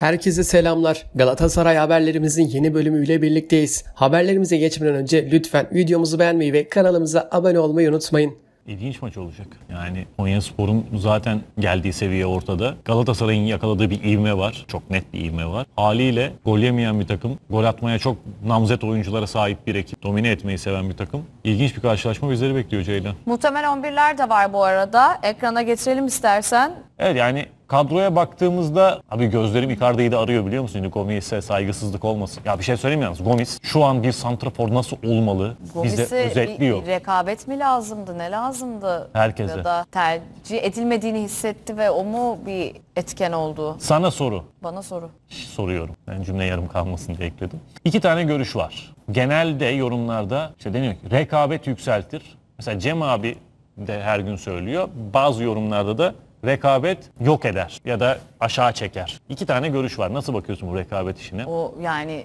Herkese selamlar. Galatasaray haberlerimizin yeni bölümüyle birlikteyiz. Haberlerimize geçmeden önce lütfen videomuzu beğenmeyi ve kanalımıza abone olmayı unutmayın. İlginç maç olacak. Yani Konya Spor'un zaten geldiği seviye ortada. Galatasaray'ın yakaladığı bir ivme var. Çok net bir ivme var. Haliyle gol yemeyen bir takım. Gol atmaya çok namzet oyunculara sahip bir ekip. Domine etmeyi seven bir takım. İlginç bir karşılaşma bizleri bekliyor Ceylan. Muhtemel 11'ler de var bu arada. Ekrana getirelim istersen. Evet yani Kadroya baktığımızda abi gözlerim Icardi'yi de arıyor biliyor musun? Gomis'e saygısızlık olmasın. Ya bir şey söyleyeyim yalnız Gomis şu an bir santrafor nasıl olmalı? Bize Gomis'e özetliyor. bir rekabet mi lazımdı, ne lazımdı? Herkese. Ya da tercih edilmediğini hissetti ve o mu bir etken oldu? Sana soru. Bana soru. soruyorum. Ben cümle yarım kalmasın diye ekledim. İki tane görüş var. Genelde yorumlarda işte deniyor ki rekabet yükseltir. Mesela Cem abi de her gün söylüyor. Bazı yorumlarda da rekabet yok eder ya da aşağı çeker. İki tane görüş var. Nasıl bakıyorsun bu rekabet işine? O yani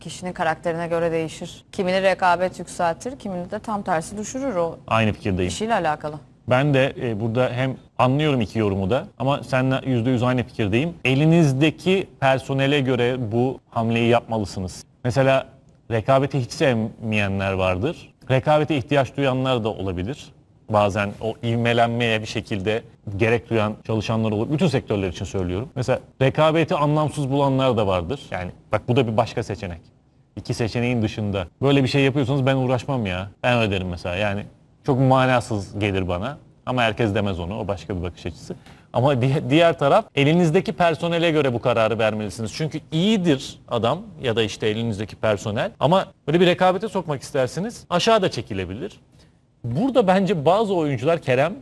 kişinin karakterine göre değişir. Kimini rekabet yükseltir, kimini de tam tersi düşürür o. Aynı fikirdeyim. İşiyle alakalı. Ben de e, burada hem anlıyorum iki yorumu da ama seninle %100 aynı fikirdeyim. Elinizdeki personele göre bu hamleyi yapmalısınız. Mesela rekabeti hiç sevmeyenler vardır. Rekabete ihtiyaç duyanlar da olabilir bazen o ivmelenmeye bir şekilde gerek duyan çalışanlar olur. Bütün sektörler için söylüyorum. Mesela rekabeti anlamsız bulanlar da vardır. Yani bak bu da bir başka seçenek. İki seçeneğin dışında. Böyle bir şey yapıyorsanız ben uğraşmam ya. Ben öderim mesela. Yani çok manasız gelir bana. Ama herkes demez onu. O başka bir bakış açısı. Ama diğer taraf elinizdeki personele göre bu kararı vermelisiniz. Çünkü iyidir adam ya da işte elinizdeki personel ama böyle bir rekabete sokmak istersiniz aşağıda çekilebilir. Burada bence bazı oyuncular Kerem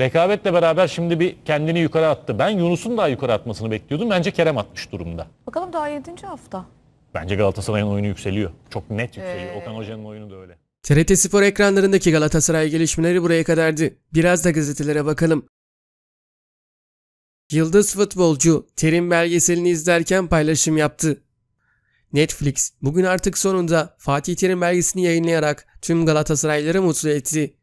rekabetle beraber şimdi bir kendini yukarı attı. Ben Yunus'un daha yukarı atmasını bekliyordum. Bence Kerem atmış durumda. Bakalım daha 7. hafta. Bence Galatasaray'ın oyunu yükseliyor. Çok net yükseliyor. Ee... Okan Hoca'nın oyunu da öyle. TRT Spor ekranlarındaki Galatasaray gelişmeleri buraya kadardı. Biraz da gazetelere bakalım. Yıldız futbolcu Terim belgeselini izlerken paylaşım yaptı. Netflix bugün artık sonunda Fatih Terim belgesini yayınlayarak tüm Galatasaraylıları mutlu etti.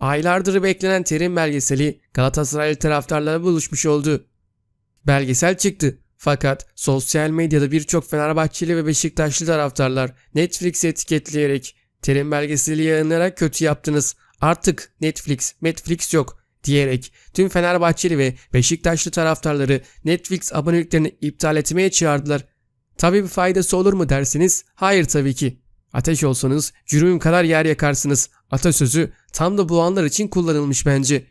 Aylardır beklenen terim belgeseli Galatasaraylı taraftarlara buluşmuş oldu. Belgesel çıktı fakat sosyal medyada birçok Fenerbahçeli ve Beşiktaşlı taraftarlar Netflix'i etiketleyerek terim belgeseli yayınlayarak kötü yaptınız. Artık Netflix, Netflix yok diyerek tüm Fenerbahçeli ve Beşiktaşlı taraftarları Netflix aboneliklerini iptal etmeye çağırdılar. Tabii bir faydası olur mu dersiniz? Hayır tabii ki. Ateş olsanız cürüğün kadar yer yakarsınız. Atasözü tam da bu anlar için kullanılmış bence.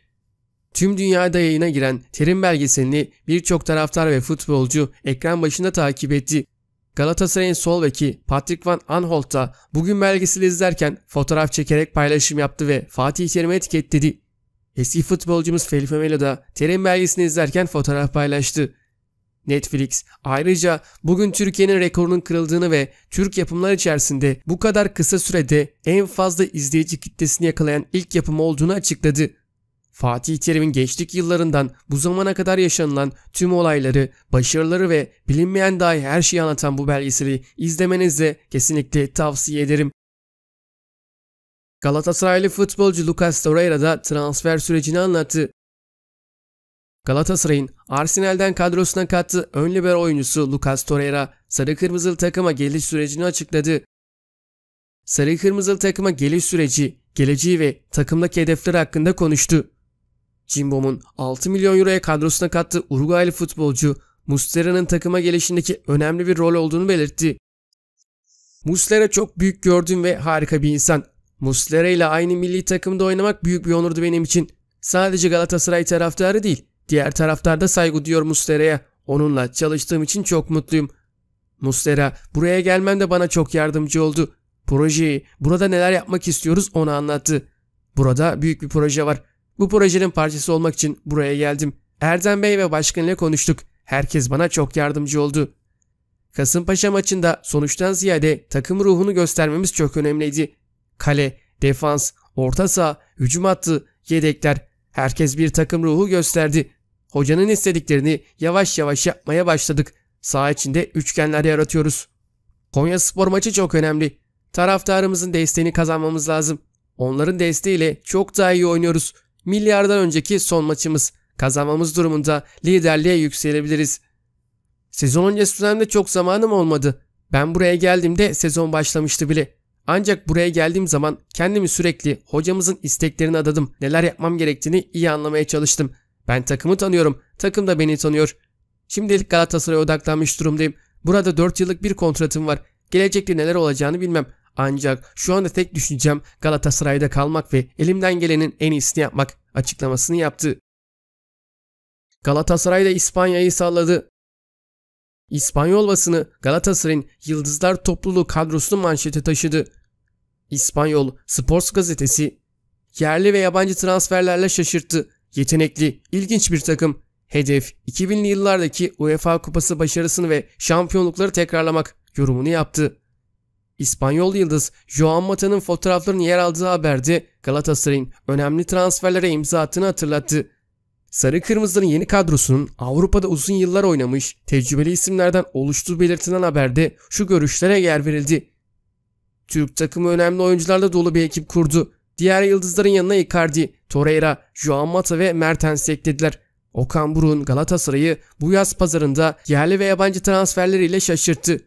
Tüm dünyada yayına giren terim belgeselini birçok taraftar ve futbolcu ekran başında takip etti. Galatasaray'ın sol beki Patrick Van Aanholt da bugün belgeseli izlerken fotoğraf çekerek paylaşım yaptı ve Fatih Terim'i etiketledi. Eski futbolcumuz Felipe Melo da terim belgesini izlerken fotoğraf paylaştı. Netflix ayrıca bugün Türkiye'nin rekorunun kırıldığını ve Türk yapımlar içerisinde bu kadar kısa sürede en fazla izleyici kitlesini yakalayan ilk yapımı olduğunu açıkladı. Fatih Terim'in gençlik yıllarından bu zamana kadar yaşanılan tüm olayları, başarıları ve bilinmeyen dahi her şeyi anlatan bu belgeseli izlemenizi kesinlikle tavsiye ederim. Galatasaraylı futbolcu Lucas Torreira da transfer sürecini anlattı. Galatasaray'ın Arsenal'den kadrosuna kattığı ön libero oyuncusu Lucas Torreira sarı kırmızılı takıma geliş sürecini açıkladı. Sarı kırmızılı takıma geliş süreci, geleceği ve takımdaki hedefleri hakkında konuştu. Cimbom'un 6 milyon euroya kadrosuna kattığı Uruguaylı futbolcu Mustera'nın takıma gelişindeki önemli bir rol olduğunu belirtti. Mustera çok büyük gördüm ve harika bir insan. Mustera ile aynı milli takımda oynamak büyük bir onurdu benim için. Sadece Galatasaray taraftarı değil, Diğer da saygı duyuyor Mustera'ya. Onunla çalıştığım için çok mutluyum. Mustera, buraya gelmem de bana çok yardımcı oldu. Projeyi, burada neler yapmak istiyoruz onu anlattı. Burada büyük bir proje var. Bu projenin parçası olmak için buraya geldim. Erdem Bey ve başkan ile konuştuk. Herkes bana çok yardımcı oldu. Kasımpaşa maçında sonuçtan ziyade takım ruhunu göstermemiz çok önemliydi. Kale, defans, orta saha, hücum hattı, yedekler herkes bir takım ruhu gösterdi. Hocanın istediklerini yavaş yavaş yapmaya başladık. Saha içinde üçgenler yaratıyoruz. Konya spor maçı çok önemli. Taraftarımızın desteğini kazanmamız lazım. Onların desteğiyle çok daha iyi oynuyoruz. Milyardan önceki son maçımız. Kazanmamız durumunda liderliğe yükselebiliriz. Sezon öncesi dönemde çok zamanım olmadı. Ben buraya geldiğimde sezon başlamıştı bile. Ancak buraya geldiğim zaman kendimi sürekli hocamızın isteklerine adadım. Neler yapmam gerektiğini iyi anlamaya çalıştım. Ben takımı tanıyorum. Takım da beni tanıyor. Şimdilik Galatasaray'a odaklanmış durumdayım. Burada 4 yıllık bir kontratım var. Gelecekte neler olacağını bilmem. Ancak şu anda tek düşüncem Galatasaray'da kalmak ve elimden gelenin en iyisini yapmak açıklamasını yaptı. Galatasaray da İspanya'yı salladı. İspanyol basını Galatasaray'ın Yıldızlar Topluluğu kadrosunu manşete taşıdı. İspanyol Sports gazetesi yerli ve yabancı transferlerle şaşırttı. Yetenekli, ilginç bir takım. Hedef 2000'li yıllardaki UEFA Kupası başarısını ve şampiyonlukları tekrarlamak yorumunu yaptı. İspanyol yıldız Joan Mata'nın fotoğraflarının yer aldığı haberde Galatasaray'ın önemli transferlere imza attığını hatırlattı. Sarı Kırmızıların yeni kadrosunun Avrupa'da uzun yıllar oynamış tecrübeli isimlerden oluştuğu belirtilen haberde şu görüşlere yer verildi. Türk takımı önemli oyuncularla dolu bir ekip kurdu. Diğer yıldızların yanına Icardi, Torreira, Joao Mata ve Mertens eklediler. Okan Buruk'un Galatasaray'ı bu yaz pazarında yerli ve yabancı transferleriyle şaşırttı.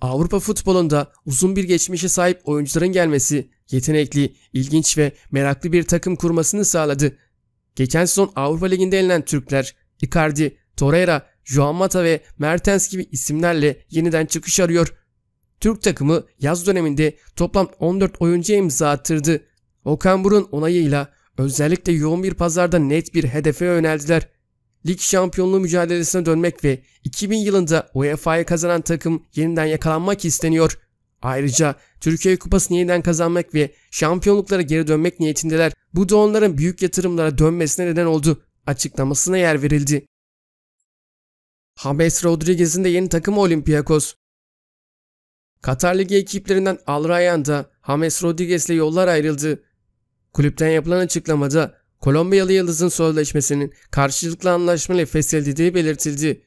Avrupa futbolunda uzun bir geçmişe sahip oyuncuların gelmesi yetenekli, ilginç ve meraklı bir takım kurmasını sağladı. Geçen sezon Avrupa Ligi'nde elenen Türkler, Icardi, Torreira, Joao Mata ve Mertens gibi isimlerle yeniden çıkış arıyor. Türk takımı yaz döneminde toplam 14 oyuncuya imza attırdı. Okan Burun onayıyla özellikle yoğun bir pazarda net bir hedefe yöneldiler. Lig şampiyonluğu mücadelesine dönmek ve 2000 yılında UEFA'yı kazanan takım yeniden yakalanmak isteniyor. Ayrıca Türkiye Kupası'nı yeniden kazanmak ve şampiyonluklara geri dönmek niyetindeler. Bu da onların büyük yatırımlara dönmesine neden oldu. Açıklamasına yer verildi. James Rodriguez'in de yeni takımı Olympiakos. Katar Ligi ekiplerinden Al Rayyan'da James Rodriguez ile yollar ayrıldı. Kulüpten yapılan açıklamada Kolombiyalı Yıldız'ın sözleşmesinin karşılıklı anlaşmayla feshedildiği belirtildi.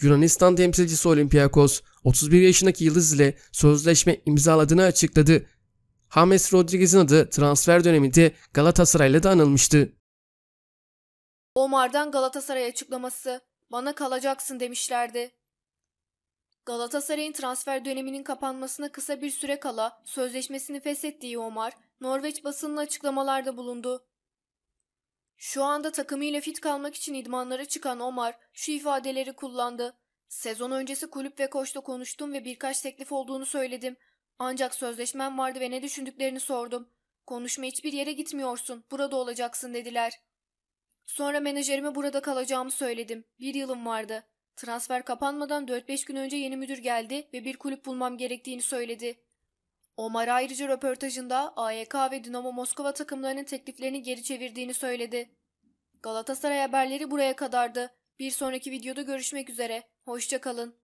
Yunanistan temsilcisi Olympiakos 31 yaşındaki Yıldız ile sözleşme imzaladığını açıkladı. James Rodriguez'in adı transfer döneminde Galatasaray'la da anılmıştı. Omar'dan Galatasaray açıklaması bana kalacaksın demişlerdi. Galatasaray'ın transfer döneminin kapanmasına kısa bir süre kala sözleşmesini feshettiği Omar, Norveç basınına açıklamalarda bulundu. Şu anda takımıyla fit kalmak için idmanlara çıkan Omar şu ifadeleri kullandı. Sezon öncesi kulüp ve koçla konuştum ve birkaç teklif olduğunu söyledim. Ancak sözleşmem vardı ve ne düşündüklerini sordum. Konuşma hiçbir yere gitmiyorsun, burada olacaksın dediler. Sonra menajerime burada kalacağımı söyledim. Bir yılım vardı. Transfer kapanmadan 4-5 gün önce yeni müdür geldi ve bir kulüp bulmam gerektiğini söyledi. Omar ayrıca röportajında AYK ve Dinamo Moskova takımlarının tekliflerini geri çevirdiğini söyledi. Galatasaray haberleri buraya kadardı. Bir sonraki videoda görüşmek üzere. Hoşçakalın.